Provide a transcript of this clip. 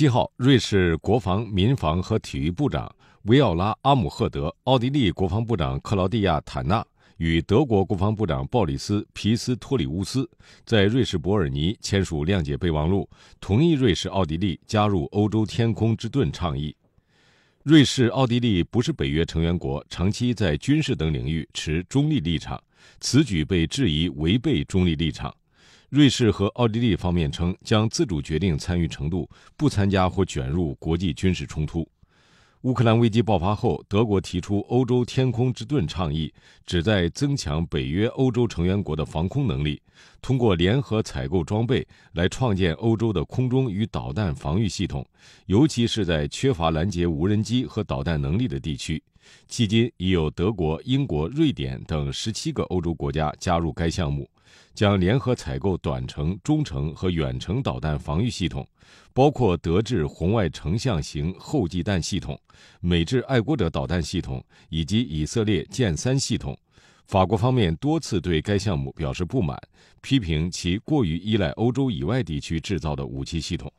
七号，瑞士国防、民防和体育部长维奥拉·阿姆赫德、奥地利国防部长克劳迪亚·坦纳与德国国防部长鲍里斯·皮斯托里乌斯在瑞士伯尔尼签署谅解备忘录，同意瑞士、奥地利加入欧洲天空之盾倡议。瑞士、奥地利不是北约成员国，长期在军事等领域持中立立场，此举被质疑违背中立立场。瑞士和奥地利方面称，将自主决定参与程度，不参加或卷入国际军事冲突。乌克兰危机爆发后，德国提出“欧洲天空之盾”倡议，旨在增强北约欧洲成员国的防空能力，通过联合采购装备来创建欧洲的空中与导弹防御系统，尤其是在缺乏拦截无人机和导弹能力的地区。迄今已有德国、英国、瑞典等十七个欧洲国家加入该项目。将联合采购短程、中程和远程导弹防御系统，包括德制红外成像型后继弹系统、美制爱国者导弹系统以及以色列箭三系统。法国方面多次对该项目表示不满，批评其过于依赖欧洲以外地区制造的武器系统。